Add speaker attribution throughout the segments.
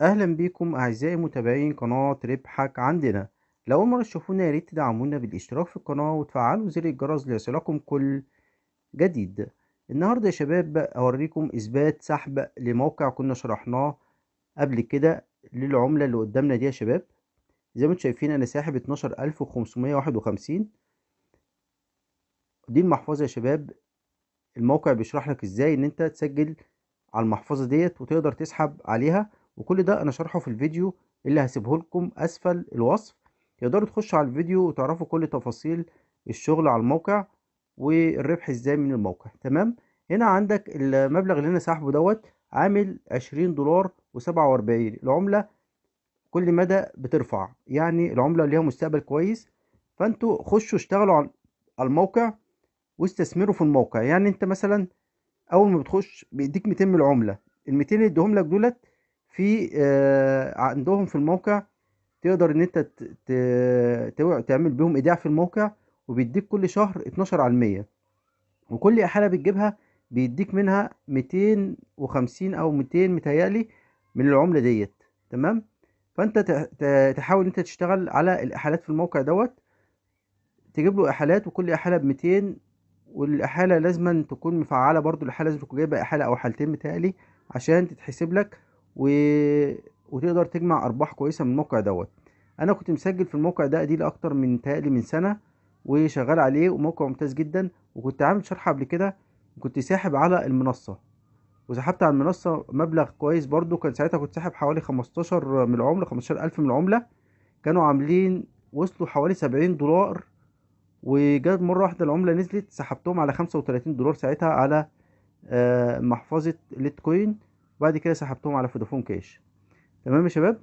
Speaker 1: اهلا بيكم اعزائي متابعين قناة ربحك عندنا لو ما تشوفونا ياريت تدعمونا بالاشتراك في القناة وتفعلوا زر الجرس ليصلكم كل جديد النهاردة يا شباب اوريكم اثبات سحب لموقع كنا شرحناه قبل كده للعملة اللي قدامنا دي يا شباب زي ما انتم شايفين انا ساحب 12551 دي المحفظة يا شباب الموقع بيشرح لك ازاي ان انت تسجل على المحفظة ديت وتقدر تسحب عليها وكل ده انا شارحه في الفيديو اللي هسيبه لكم اسفل الوصف تقدروا تخشوا على الفيديو وتعرفوا كل تفاصيل الشغل على الموقع والربح ازاي من الموقع تمام هنا عندك المبلغ اللي انا ساحبه دوت عامل 20 دولار و47 العمله كل مدى بترفع يعني العمله ليها مستقبل كويس فانتوا خشوا اشتغلوا على الموقع واستثمروا في الموقع يعني انت مثلا اول ما بتخش بيديك 200 من العمله ال 200 اللي لك دولت في آه، عندهم في الموقع تقدر ان انت تعمل بيهم ايداع في الموقع وبيديك كل شهر 12 على المية وكل احاله بتجيبها بيديك منها 250 او 200 متهيألي من العمله ديت تمام فانت تحاول انت تشتغل على الاحالات في الموقع دوت تجيب له احالات وكل احاله ب 200 والاحاله لازما تكون مفعله برضو الاحاله لازم تكون جايبه احاله او حالتين متهيألي عشان تتحسب لك و... وتقدر تجمع ارباح كويسه من الموقع دوت انا كنت مسجل في الموقع ده دي لاكتر من تقلي من سنه وشغال عليه وموقع ممتاز جدا وكنت عامل شرح قبل كده وكنت ساحب على المنصه وسحبت على المنصه مبلغ كويس برضو كان ساعتها كنت ساحب حوالي 15 من العمله الف من العمله كانوا عاملين وصلوا حوالي 70 دولار وجت مره واحده العمله نزلت سحبتهم على 35 دولار ساعتها على آه، محفظه ليتكوين كوين وبعد كده سحبتهم على فودافون كاش تمام يا شباب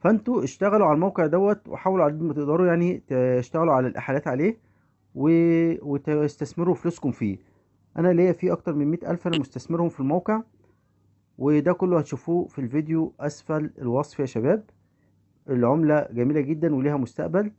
Speaker 1: فانتوا اشتغلوا على الموقع دوت وحاولوا على قد ما تقدروا يعني تشتغلوا على الاحالات عليه و... وتستثمروا فلوسكم فيه انا ليا فيه اكتر من مئة الف انا مستثمرهم في الموقع وده كله هتشوفوه في الفيديو اسفل الوصف يا شباب العملة جميلة جدا وليها مستقبل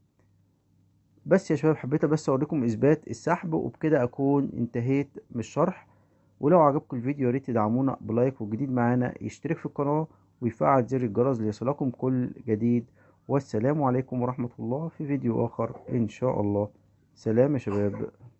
Speaker 1: بس يا شباب حبيت بس اوريكم اثبات السحب وبكده اكون انتهيت من الشرح ولو عجبكم الفيديو ياريت تدعمونا بلايك وجديد معانا يشترك في القناة ويفعل زر الجرس ليصلكم كل جديد والسلام عليكم ورحمة الله في فيديو آخر إن شاء الله سلام يا شباب